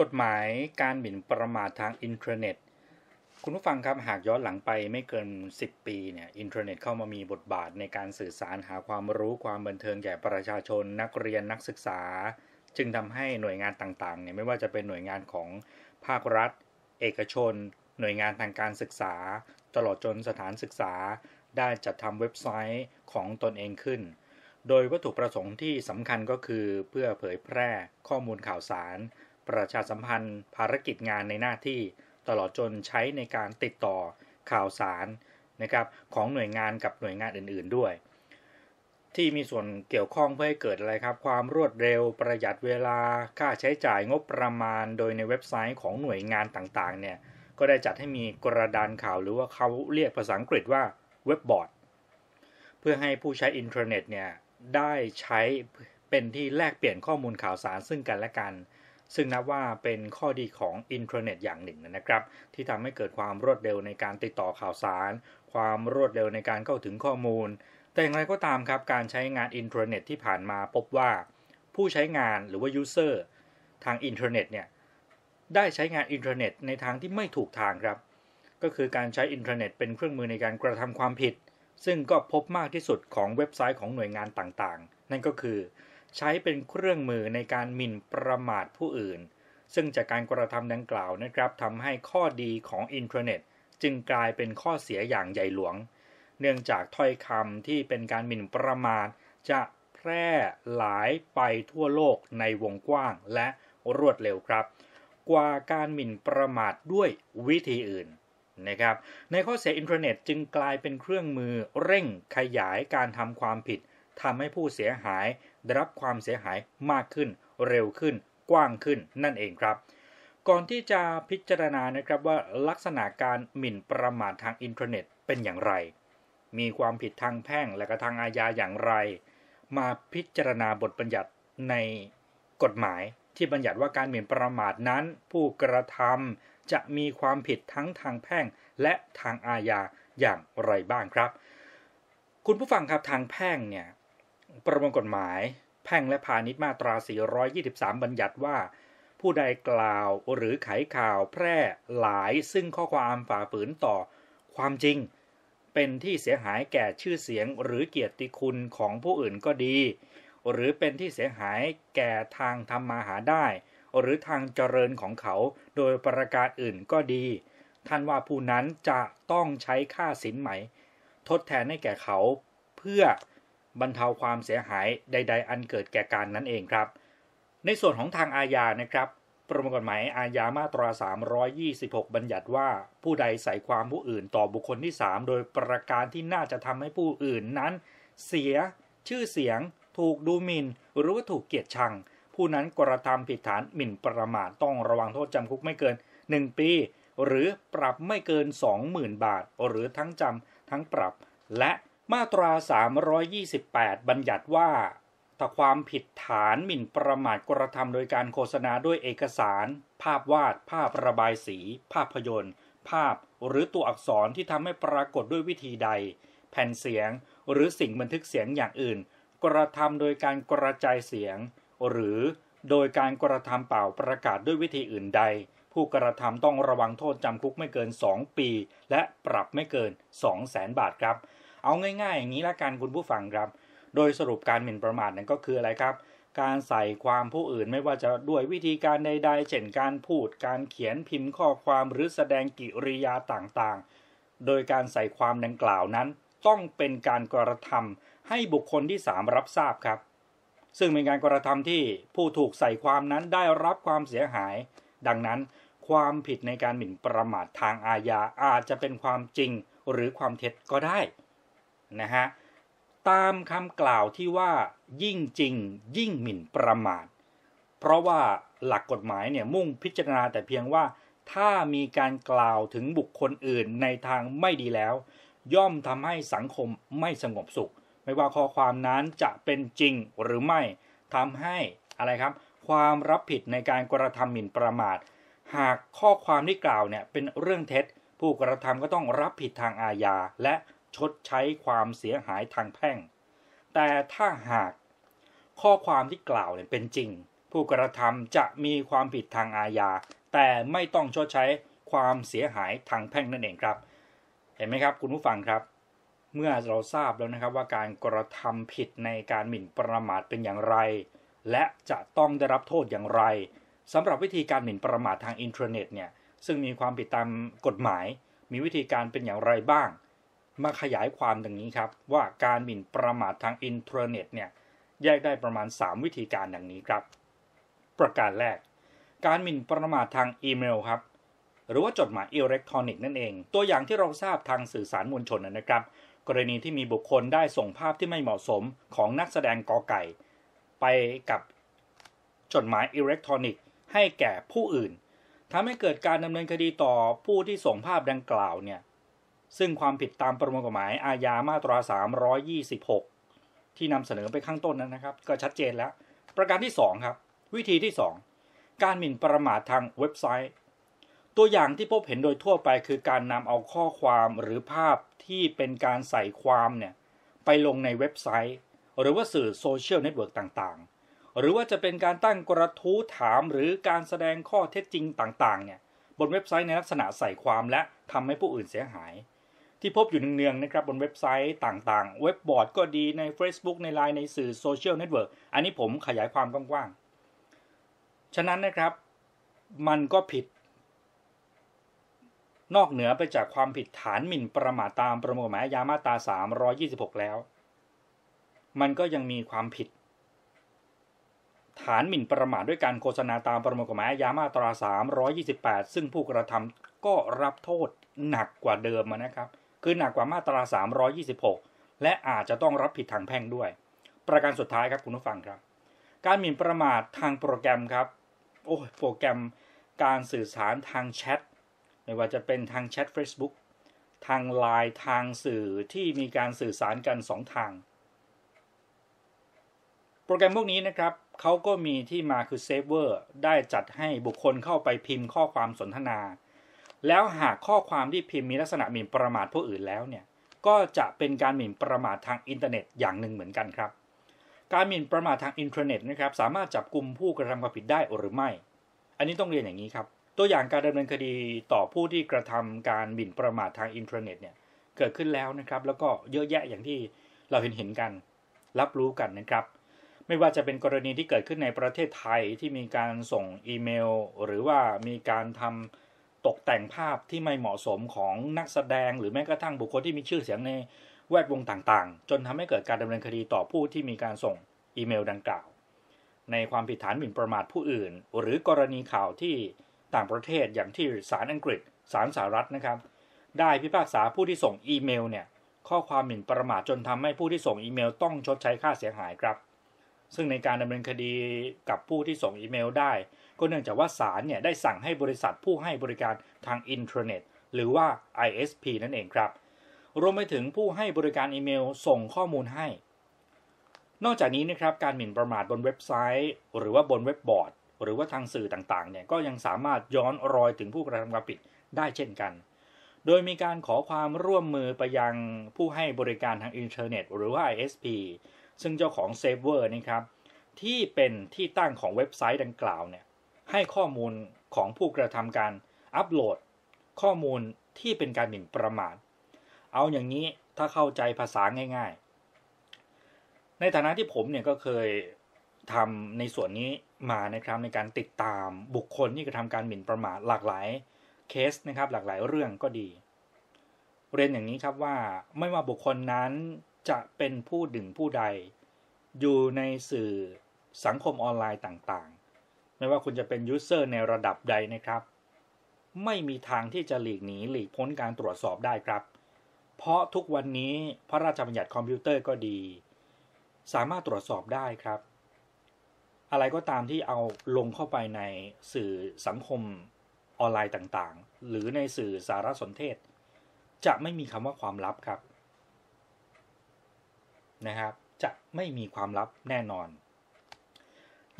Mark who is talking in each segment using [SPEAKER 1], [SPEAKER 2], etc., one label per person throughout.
[SPEAKER 1] กฎหมายการหมิ่นประมาททางอินเทอร์เน็ต คุณผู้ฟังครับ หากย้อนหลังไปไม่เกิน 10 ปีเนี่ย อินเทอร์เน็ตเข้ามามีบทบาทในการสื่อสาร หาความรู้ ความบันเทิงแก่ประชาชนนักเรียนนักศึกษา จึงทำให้หน่วยงานต่างๆเนี่ยไม่ว่าจะเป็นหน่วยงานของภาครัฐ เอกชน หน่วยงานทางการศึกษา ตลอดจนสถานศึกษา ได้จัดทำเว็บไซต์ของตนเองขึ้น โดยวัตถุประสงค์ที่สำคัญก็คือเพื่อเผยแพร่ข้อมูลข่าวสารประชาสัมพันธ์ภารกิจงานในหน้าที่ ตลอดจนใช้ในการติดต่อข่าวสารนะครับของหน่วยงานกับหน่วยงานอื่น ๆด้วย ที่มีส่วนเกี่ยวข้องเพื่อให้เกิดอะไรครับ ความรวดเร็วประหยัดเวลาค่าใช้จ่ายงบประมาณโดยในเว็บไซต์ของหน่วยงานต่างๆเนี่ยก็ได้จัดให้มีกระดานข่าวหรือว่าเขาเรียกภาษาอังกฤษว่าเว็บบอร์ดเพื่อให้ผู้ใช้อินเทอร์เน็ตเนี่ยได้ใช้เป็นที่แลกเปลี่ยนข้อมูลข่าวสารซึ่งกันและกันซึ่งนับว่าเป็นข้อดีของอินเทอร์เน็ตอย่างหนึ่งนะครับ ที่ทำให้เกิดความรวดเร็วในการติดต่อข่าวสาร ความรวดเร็วในการเข้าถึงข้อมูล แต่อย่างไรก็ตามครับการใช้งานอินเทอร์เน็ต ที่ผ่านมาพบว่า ผู้ใช้งานหรือว่ายูเซอร์ทางอินเทอร์เน็ตเนี่ยได้ใช้งานอินเทอร์เน็ตในทางที่ไม่ถูกทางครับ ก็คือการใช้อินเทอร์เน็ต เป็นเครื่องมือในการกระทำความผิด ซึ่งก็พบมากที่สุดของเว็บไซต์ของหน่วยงานต่างๆ นั่นก็คือใช้เป็นเครื่องมือในการหมิ่นประมาทผู้อื่น ซึ่งจากการกระทำดังกล่าวนะครับทำให้ข้อดีของอินเทอร์เน็ต จึงกลายเป็นข้อเสียอย่างใหญ่หลวง เนื่องจากถ้อยคำที่เป็นการหมิ่นประมาทจะแพร่หลายไปทั่วโลกในวงกว้างและรวดเร็วครับ กว่าการหมิ่นประมาทด้วยวิธีอื่นนะครับในข้อเสียอินเทอร์เน็ตจึงกลายเป็นเครื่องมือเร่งขยายการทำความผิดทำให้ผู้เสียหายได้รับความเสียหายมากขึ้น เร็วขึ้น กว้างขึ้นนั่นเองครับ ก่อนที่จะพิจารณานะครับว่าลักษณะการหมิ่นประมาททางอินเทอร์เน็ตเป็นอย่างไร มีความผิดทางแพ่งและกระทางอาญาอย่างไร มาพิจารณาบทบัญญัติในกฎหมายที่บัญญัติว่าการหมิ่นประมาทนั้น ผู้กระทำจะมีความผิดทั้งทางแพ่งและทางอาญาอย่างไรบ้างครับ คุณผู้ฟังครับทางแพ่งเนี่ยประมวลกฎหมาย แพ่งและพาณิชย์มาตรา 423 บัญญัติว่า ผู้ใดกล่าวหรือไขข่าวแพร่หลายซึ่งข้อความฝ่าฝืนต่อ ความจริง เป็นที่เสียหายแก่ชื่อเสียงหรือเกียรติคุณของผู้อื่นก็ดี หรือเป็นที่เสียหายแก่ทางทำมาหาได้ หรือทางเจริญของเขาโดยประกาศอื่นก็ดีท่านว่าผู้นั้นจะต้องใช้ค่าสินไหม ทดแทนให้แก่เขาเพื่อบรรเทาความเสียหายใด ๆ อันเกิดแก่การนั้นเองครับ ในส่วนของทางอาญานะครับ ประมวลกฎหมาย อาญามาตรา326 บัญญัติว่าผู้ใดใส่ความผู้อื่นต่อบุคคลที่ 3 โดยประการที่น่าจะทำให้ผู้อื่นนั้น เสียชื่อเสียง ถูกดูหมิน่นหรือว่าถูกเกียดชัง ผู้นั้นกระทำผิดฐานหมิ่นประมาทต้องระวังโทษจำคุกไม่เกิน1ปี หรือปรับไม่เกิน20,000บาท หรือทั้งจำทั้งปรับและมาตรา328บัญญัติว่า ถ้าความผิดฐานหมิ่นประมาทกระทำโดยการโฆษณาด้วยเอกสาร ภาพวาด ภาพระบายสี ภาพยนตร์ ภาพ หรือตัวอักษรที่ทำให้ปรากฏด้วยวิธีใด แผ่นเสียง หรือสิ่งบันทึกเสียงอย่างอื่น กระทำโดยการกระจายเสียง หรือโดยการกระทำเปล่าประกาศด้วยวิธีอื่นใด ผู้กระทำต้องระวังโทษจำคุกไม่เกิน2ปี และปรับไม่เกิน2 0 0แสนบาทครับเอาง่ายๆอย่างนี้ละกันคุณผู้ฟังครับ โดยสรุปการหมิ่นประมาทนั้นก็คืออะไรครับ การใส่ความผู้อื่นไม่ว่าจะด้วยวิธีการใดๆเช่นการพูดการเขียนพิมพ์ข้อความหรือแสดงกิริยาต่างๆ โดยการใส่ความดังกล่าวนั้นต้องเป็นการกระทำให้บุคคลที่3รับทราบครับ ซึ่งเป็นการกระทำที่ ผู้ถูกใส่ความนั้นได้รับความเสียหาย ดังนั้นความผิดในการหมิ่นประมาททางอาญาอาจจะเป็นความจริงหรือความเท็จก็ได้นะฮะตามคำกล่าวที่ว่า ยิ่งจริง ยิ่งหมิ่นประมาทเพราะว่าหลักกฎหมายเนี่ยมุ่งพิจารณา แต่เพียงว่าถ้ามีการกล่าวถึงบุคคลอื่นในทางไม่ดีแล้ว ย่อมทำให้สังคมไม่สงบสุข ไม่ว่าข้อความนั้นจะเป็นจริงหรือไม่ทำให้อะไรครับ ความรับผิดในการกระทำหมิ่นประมาท หากข้อความที่กล่าวเนี่ยเป็นเรื่องเท็จ ผู้กระทำก็ต้องรับผิดทางอาญาและชดใช้ความเสียหายทางแพ่ง แต่ถ้าหากข้อความที่กล่าวเป็นจริง ผู้กระทำจะมีความผิดทางอาญา แต่ไม่ต้องชดใช้ความเสียหายทางแพ่งนั่นเองครับ เห็นไหมครับ คุณผู้ฟังครับ เมื่อเราทราบแล้วนะครับว่าการกระทำผิดในการหมิ่นประมาทเป็นอย่างไร และจะต้องได้รับโทษอย่างไรสำหรับวิธีการหมิ่นประมาททางอินเทอร์เน็ตเนี่ยซึ่งมีความผิดตามกฎหมาย มีวิธีการเป็นอย่างไรบ้างมาขยายความดังนี้ครับ ว่าการหมิ่นประมาททางอินเทอร์เน็ตเนี่ย แยกได้ประมาณ 3 วิธีการดังนี้ครับ ประการแรก การหมิ่นประมาททางอีเมล ครับ หรือว่าจดหมายอิเล็กทรอนิกส์นั่นเอง ตัวอย่างที่เราทราบทางสื่อสารมวลชนนะครับ กรณีที่มีบุคคลได้ส่งภาพที่ไม่เหมาะสมของนักแสดงกอไก่ ไปกับจดหมายอิเล็กทรอนิกส์ ให้แก่ผู้อื่นทำให้เกิดการดำเนินคดีต่อผู้ที่ส่งภาพดังกล่าวเนี่ยซึ่งความผิดตามประมวลกฎหมายอาญามาตรา 326 ที่นำเสนอไปข้างต้นนั้นนะครับ ก็ชัดเจนแล้ว ประการที่ 2 ครับ วิธีที่ 2 การหมิ่นประมาททางเว็บไซต์ ตัวอย่างที่พบเห็นโดยทั่วไปคือการนำเอาข้อความหรือภาพที่เป็นการใส่ความเนี่ยไปลงในเว็บไซต์ หรือว่าสื่อโซเชียลเน็ตเวิร์กต่างๆ หรือว่าจะเป็นการตั้งกระทู้ถามหรือการแสดงข้อเท็จจริงต่างๆเนี่ยบนเว็บไซต์ในลักษณะใส่ความและทำให้ผู้อื่นเสียหายที่พบอยู่เนืองๆนะครับบนเว็บไซต์ต่างๆ เว็บบอร์ดก็ดีใน Facebook ใน Line ในสื่อโซเชียลเน็ตเวิร์กอันนี้ผมขยายความกว้างๆ ฉะนั้นนะครับมันก็ผิด นอกเหนือไปจากความผิดฐานหมิ่นประมาทตามประมวลกฎหมายยามาตรา326 แล้ว มันก็ยังมีความผิด ฐานหมิ่นประมาทด้วยการโฆษณาตามประมวลกฎหมายยามาตรา328ซึ่งผู้กระทำก็รับโทษหนักกว่าเดิมนะครับคือหนักกว่ามาตรา326 และอาจจะต้องรับผิดทางแพ่งด้วย ประการสุดท้ายครับคุณผู้ฟังครับ การหมิ่นประมาททางโปรแกรมครับ โอ้ยโปรแกรมการสื่อสารทางแชทไม่ว่าจะเป็นทางแชท Facebook ทางไลน์ทางสื่อที่มีการสื่อสารกันสองทาง โปรแกรมพวกนี้นะครับเขาก็มีที่มาคือเซฟเวอร์ได้จัดให้บุคคลเข้าไปพิมพ์ข้อความสนทนาแล้วหากข้อความที่พิมพ์มีลักษณะหมิ่นประมาทผู้อื่นแล้วเนี่ย ก็จะเป็นการหมิ่นประมาททางอินเทอร์เน็ตอย่างหนึ่งเหมือนกันครับ การหมิ่นประมาททางอินเทอร์เน็ตนะครับ สามารถจับกลุ่มผู้กระทำความผิดได้หรือไม่ อันนี้ต้องเรียนอย่างนี้ครับ ตัวอย่างการดำเนินคดีต่อผู้ที่กระทำการหมิ่นประมาททางอินเทอร์เน็ตเนี่ย เกิดขึ้นแล้วนะครับ แล้วก็เยอะแยะอย่างที่เราเห็นเห็นกัน รับรู้กันนะครับ ไม่ว่าจะเป็นกรณีที่เกิดขึ้นในประเทศไทยที่มีการส่งอีเมล หรือว่ามีการทำตกแต่งภาพที่ไม่เหมาะสมของนักแสดงหรือแม้กระทั่งบุคคลที่มีชื่อเสียงในแวดวงต่างๆ จนทำให้เกิดการดำเนินคดีต่อผู้ที่มีการส่งอีเมลดังกล่าว ในความผิดฐานหมิ่นประมาทผู้อื่น หรือกรณีข่าวที่ต่างประเทศอย่างที่ศาลอังกฤษศาลสหรัฐนะครับ ได้พิพากษาผู้ที่ส่งอีเมลเนี่ยข้อความหมิ่นประมาทจนทำให้ผู้ที่ส่งอีเมล ต้องชดใช้ค่าเสียหายครับซึ่งในการดำเนินคดีกับผู้ที่ส่งอีเมลได้ ก็เนื่องจากว่าศาลเนี่ยได้สั่งให้บริษัทผู้ให้บริการทางอินเทอร์เน็ต หรือว่า ISP นั่นเองครับ รวมไปถึงผู้ให้บริการอีเมลส่งข้อมูลให้ นอกจากนี้นะครับการหมิ่นประมาทบนเว็บไซต์ หรือว่าบนเว็บบอร์ด หรือว่าทางสื่อต่างๆเนี่ยก็ยังสามารถย้อนรอยถึงผู้กระทำความผิดได้เช่นกัน โดยมีการขอความร่วมมือไปยังผู้ให้บริการทางอินเทอร์เน็ต หรือว่า ISP ซึ่งเจ้าของเซฟเวอร์นี่ครับ ที่เป็นที่ตั้งของเว็บไซต์ดังกล่าวเนี่ยให้ข้อมูลของผู้กระทำการอัปโหลดข้อมูลที่เป็นการหมิ่นประมาทเอาอย่างนี้ถ้าเข้าใจภาษาง่าย ๆ ในฐานะที่ผมเนี่ยก็เคยทำในส่วนนี้มานะครับในการติดตามบุคคลที่กระทำการหมิ่นประมาทหลากหลายเคสนะครับหลากหลายเรื่องก็ดี เรียนอย่างนี้ครับว่าไม่ว่าบุคคลนั้นจะเป็นผู้ดึงผู้ใด อยู่ในสื่อสังคมออนไลน์ต่างๆไม่ว่าคุณจะเป็นยูเซอร์ในระดับใดนะครับ ไม่มีทางที่จะหลีกหนีหลีกพ้นการตรวจสอบได้ครับ เพราะทุกวันนี้พระราชบัญญัติคอมพิวเตอร์ก็ดี สามารถตรวจสอบได้ครับ อะไรก็ตามที่เอาลงเข้าไปในสื่อสังคมออนไลน์ต่างๆ หรือในสื่อสารสนเทศ จะไม่มีคำว่าความลับครับนะครับจะไม่มีความลับแน่นอน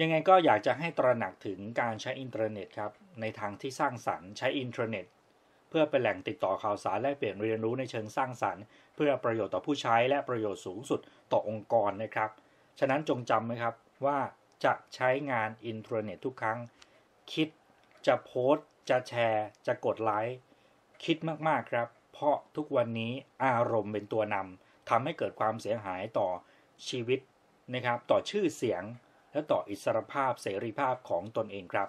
[SPEAKER 1] ยังไงก็อยากจะให้ตระหนักถึงการใช้อินเทอร์เน็ตครับในทางที่สร้างสรรค์ ใช้อินเทอร์เน็ต เพื่อเป็นแหล่งติดต่อข่าวสารและเปลี่ยนเรียนรู้ในเชิงสร้างสรรค์เพื่อประโยชน์ต่อผู้ใช้และประโยชน์สูงสุดต่อองค์กรนะครับฉะนั้นจงจำนะครับว่าจะใช้งานอินเทอร์เน็ตทุกครั้ง คิดจะโพสต์ จะแชร์ จะกดไลค์คิดมากๆครับ เพราะทุกวันนี้อารมณ์เป็นตัวนำทำให้เกิดความเสียหายต่อชีวิตนะครับ ต่อชื่อเสียง และต่ออิสรภาพเสรีภาพของตนเองครับ